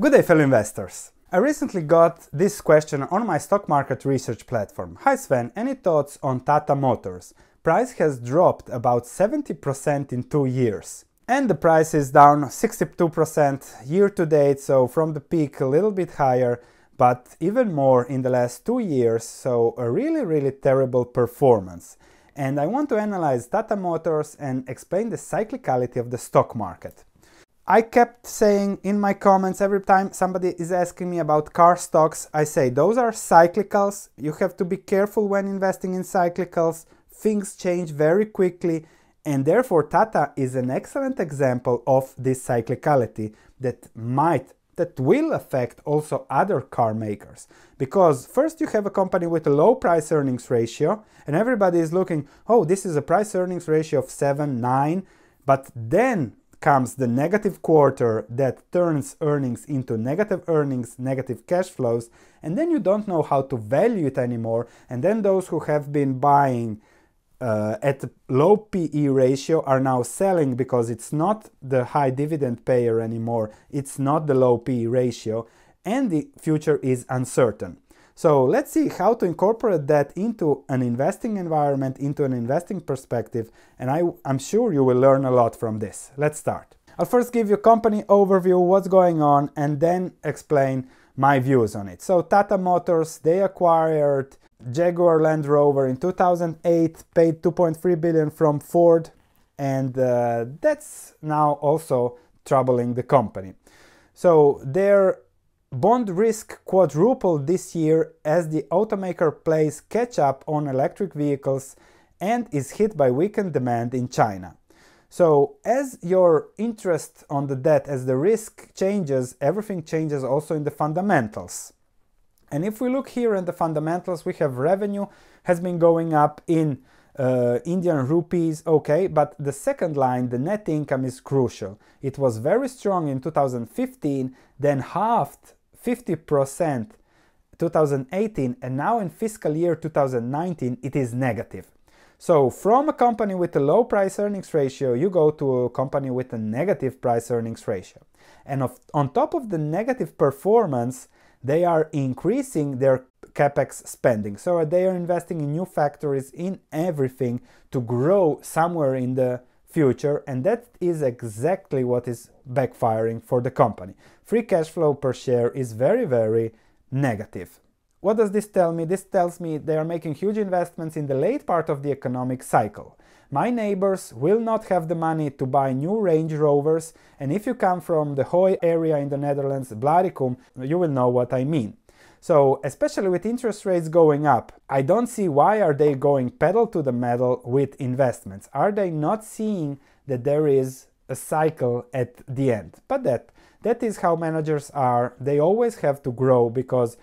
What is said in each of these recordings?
Good day, fellow investors. I recently got this question on my stock market research platform. Hi Sven, any thoughts on Tata Motors? Price has dropped about 70% in two years. And the price is down 62% year to date, so from the peak a little bit higher, but even more in the last two years, so a really, really terrible performance. And I want to analyze Tata Motors and explain the cyclicality of the stock market. I kept saying in my comments every time somebody is asking me about car stocks, I say those are cyclicals. You have to be careful when investing in cyclicals. Things change very quickly. And therefore, Tata is an excellent example of this cyclicality that might, that will affect also other car makers. Because first you have a company with a low price earnings ratio, and everybody is looking, oh, this is a price earnings ratio of 7, 9. But then comes the negative quarter that turns earnings into negative earnings, negative cash flows, and then you don't know how to value it anymore. And then those who have been buying uh, at low PE ratio are now selling because it's not the high dividend payer anymore, it's not the low PE ratio, and the future is uncertain. So let's see how to incorporate that into an investing environment, into an investing perspective, and I, am sure you will learn a lot from this. Let's start. I'll first give you a company overview, what's going on, and then explain my views on it. So Tata Motors, they acquired Jaguar Land Rover in 2008, paid 2.3 billion from Ford, and uh, that's now also troubling the company. So their Bond risk quadrupled this year as the automaker plays catch up on electric vehicles and is hit by weakened demand in China. So, as your interest on the debt, as the risk changes, everything changes also in the fundamentals. And if we look here in the fundamentals, we have revenue has been going up in uh, Indian rupees, okay, but the second line, the net income, is crucial. It was very strong in 2015, then halved 50% 2018 and now in fiscal year 2019 it is negative. So from a company with a low price earnings ratio, you go to a company with a negative price earnings ratio. And of, on top of the negative performance, they are increasing their capex spending. So they are investing in new factories, in everything to grow somewhere in the future and that is exactly what is backfiring for the company. Free cash flow per share is very very negative. What does this tell me? This tells me they are making huge investments in the late part of the economic cycle. My neighbors will not have the money to buy new Range Rovers and if you come from the Hoy area in the Netherlands, Blaricum, you will know what I mean. So especially with interest rates going up, I don't see why are they going pedal to the metal with investments. Are they not seeing that there is a cycle at the end? But that that is how managers are. They always have to grow because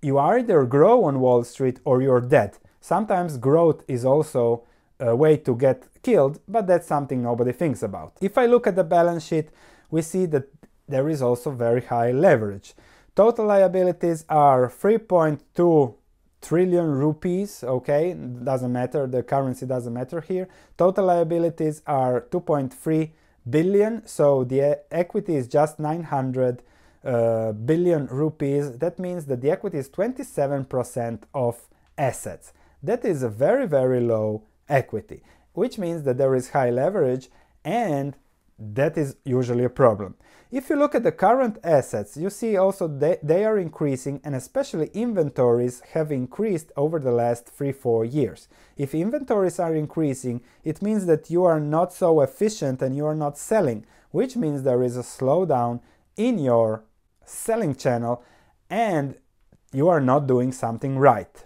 you either grow on Wall Street or you're dead. Sometimes growth is also a way to get killed, but that's something nobody thinks about. If I look at the balance sheet, we see that there is also very high leverage. Total liabilities are 3.2 trillion rupees, okay, doesn't matter, the currency doesn't matter here. Total liabilities are 2.3 billion, so the equity is just 900 uh, billion rupees. That means that the equity is 27% of assets. That is a very, very low equity, which means that there is high leverage and that is usually a problem. If you look at the current assets, you see also they, they are increasing and especially inventories have increased over the last 3-4 years. If inventories are increasing, it means that you are not so efficient and you are not selling, which means there is a slowdown in your selling channel and you are not doing something right.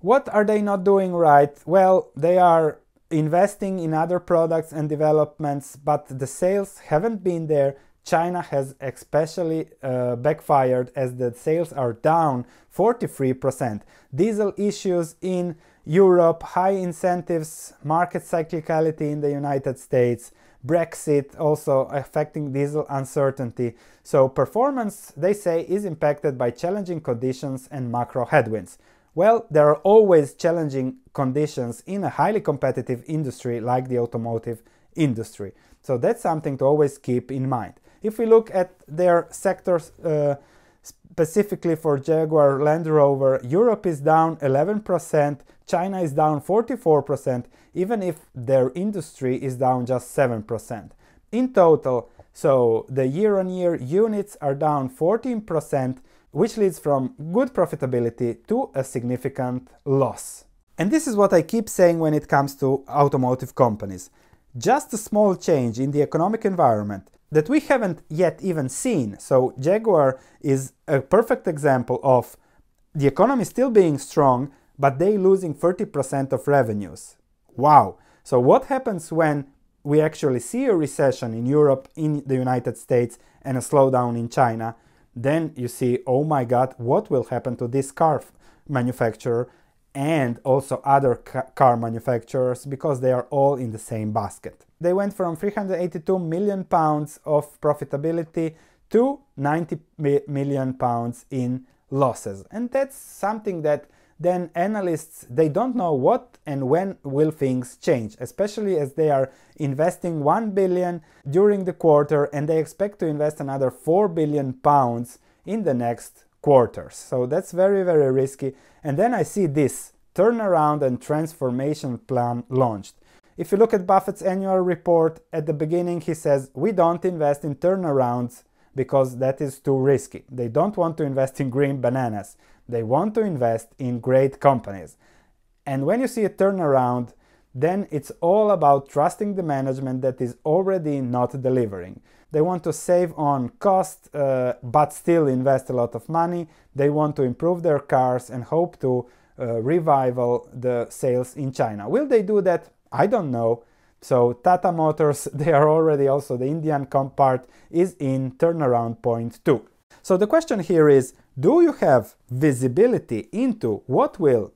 What are they not doing right? Well, they are investing in other products and developments, but the sales haven't been there. China has especially uh, backfired as the sales are down 43%. Diesel issues in Europe, high incentives, market cyclicality in the United States, Brexit also affecting diesel uncertainty. So performance, they say, is impacted by challenging conditions and macro headwinds. Well, there are always challenging conditions in a highly competitive industry like the automotive industry. So that's something to always keep in mind. If we look at their sectors uh, specifically for Jaguar Land Rover, Europe is down 11%, China is down 44%, even if their industry is down just 7%. In total, so the year on year units are down 14%, which leads from good profitability to a significant loss. And this is what I keep saying when it comes to automotive companies. Just a small change in the economic environment that we haven't yet even seen. So Jaguar is a perfect example of the economy still being strong, but they losing 30% of revenues. Wow. So what happens when we actually see a recession in Europe, in the United States, and a slowdown in China? then you see, oh my God, what will happen to this car manufacturer and also other car manufacturers because they are all in the same basket. They went from 382 million pounds of profitability to 90 million pounds in losses. And that's something that then analysts, they don't know what and when will things change, especially as they are investing 1 billion during the quarter and they expect to invest another 4 billion pounds in the next quarters. So that's very, very risky. And then I see this turnaround and transformation plan launched. If you look at Buffett's annual report, at the beginning he says, we don't invest in turnarounds because that is too risky. They don't want to invest in green bananas. They want to invest in great companies. And when you see a turnaround, then it's all about trusting the management that is already not delivering. They want to save on cost uh, but still invest a lot of money. They want to improve their cars and hope to uh, revival the sales in China. Will they do that? I don't know. So Tata Motors, they are already also the Indian comp part is in turnaround point two. So the question here is, do you have visibility into what will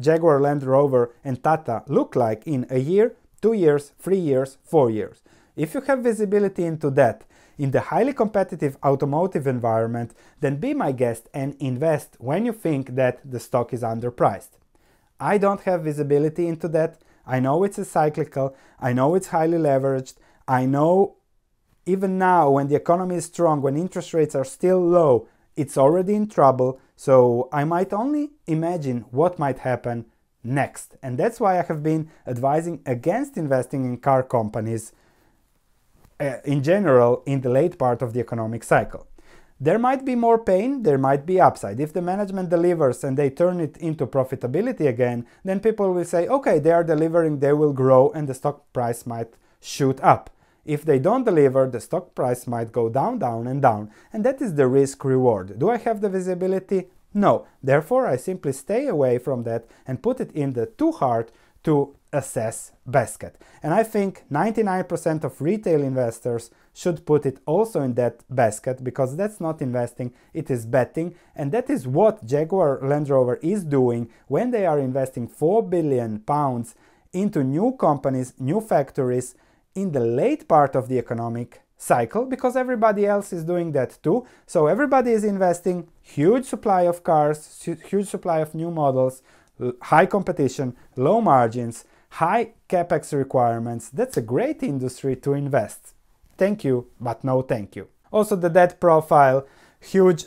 Jaguar Land Rover and Tata look like in a year, two years, three years, four years? If you have visibility into that in the highly competitive automotive environment, then be my guest and invest when you think that the stock is underpriced. I don't have visibility into that, I know it's a cyclical, I know it's highly leveraged, I know even now when the economy is strong, when interest rates are still low, it's already in trouble, so I might only imagine what might happen next. And that's why I have been advising against investing in car companies uh, in general in the late part of the economic cycle. There might be more pain, there might be upside. If the management delivers and they turn it into profitability again, then people will say, okay, they are delivering, they will grow, and the stock price might shoot up. If they don't deliver, the stock price might go down, down, and down. And that is the risk reward. Do I have the visibility? No. Therefore, I simply stay away from that and put it in the too hard to assess basket. And I think 99% of retail investors should put it also in that basket because that's not investing, it is betting. And that is what Jaguar Land Rover is doing when they are investing 4 billion pounds into new companies, new factories in the late part of the economic cycle because everybody else is doing that too. So everybody is investing huge supply of cars, huge supply of new models, high competition, low margins, high capex requirements. That's a great industry to invest. Thank you, but no thank you. Also, the debt profile, huge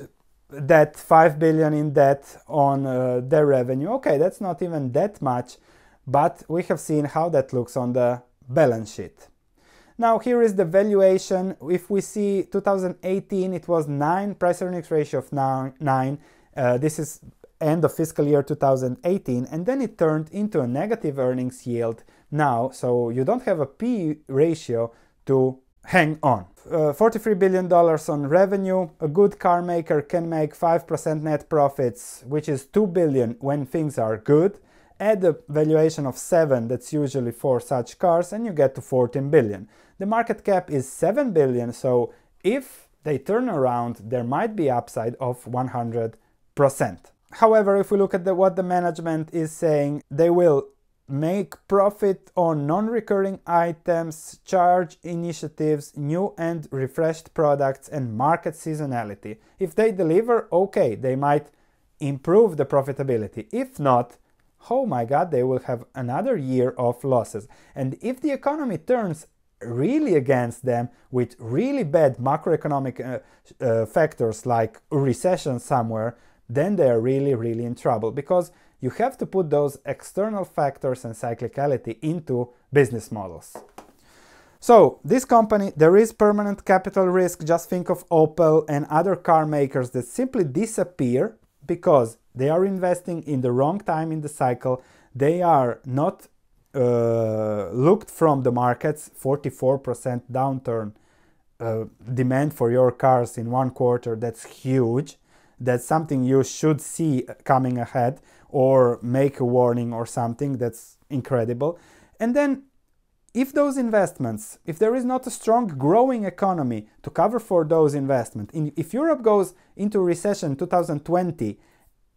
debt, 5 billion in debt on uh, their revenue. Okay, that's not even that much, but we have seen how that looks on the balance sheet. Now here is the valuation. If we see 2018, it was 9, price earnings ratio of 9. nine. Uh, this is end of fiscal year 2018 and then it turned into a negative earnings yield now so you don't have a p ratio to hang on uh, 43 billion dollars on revenue a good car maker can make 5% net profits which is 2 billion when things are good add a valuation of 7 that's usually for such cars and you get to 14 billion the market cap is 7 billion so if they turn around there might be upside of 100 percent However, if we look at the, what the management is saying, they will make profit on non-recurring items, charge initiatives, new and refreshed products and market seasonality. If they deliver, okay, they might improve the profitability. If not, oh my god, they will have another year of losses. And if the economy turns really against them with really bad macroeconomic uh, uh, factors like recession somewhere, then they are really, really in trouble because you have to put those external factors and cyclicality into business models. So this company, there is permanent capital risk. Just think of Opel and other car makers that simply disappear because they are investing in the wrong time in the cycle. They are not uh, looked from the markets, 44% downturn uh, demand for your cars in one quarter, that's huge that's something you should see coming ahead or make a warning or something that's incredible. And then if those investments, if there is not a strong growing economy to cover for those investments, if Europe goes into recession 2020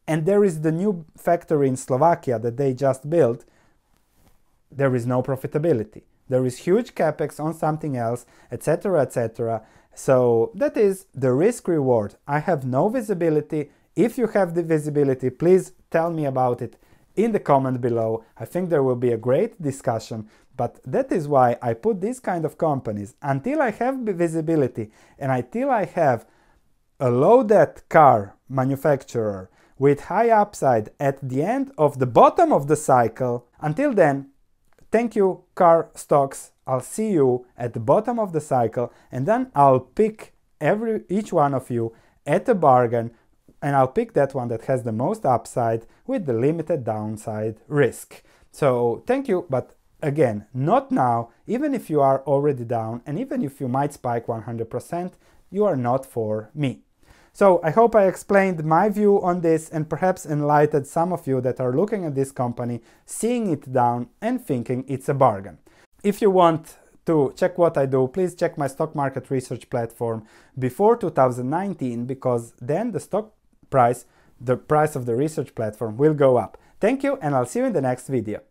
and there is the new factory in Slovakia that they just built, there is no profitability. There is huge capex on something else, etc., etc. So that is the risk reward. I have no visibility. If you have the visibility, please tell me about it in the comment below. I think there will be a great discussion, but that is why I put these kind of companies. Until I have visibility and until I have a low-debt car manufacturer with high upside at the end of the bottom of the cycle, until then, Thank you, car stocks. I'll see you at the bottom of the cycle and then I'll pick every each one of you at a bargain and I'll pick that one that has the most upside with the limited downside risk. So thank you, but again, not now, even if you are already down and even if you might spike 100%, you are not for me. So I hope I explained my view on this and perhaps enlightened some of you that are looking at this company, seeing it down and thinking it's a bargain. If you want to check what I do, please check my stock market research platform before 2019 because then the stock price, the price of the research platform will go up. Thank you and I'll see you in the next video.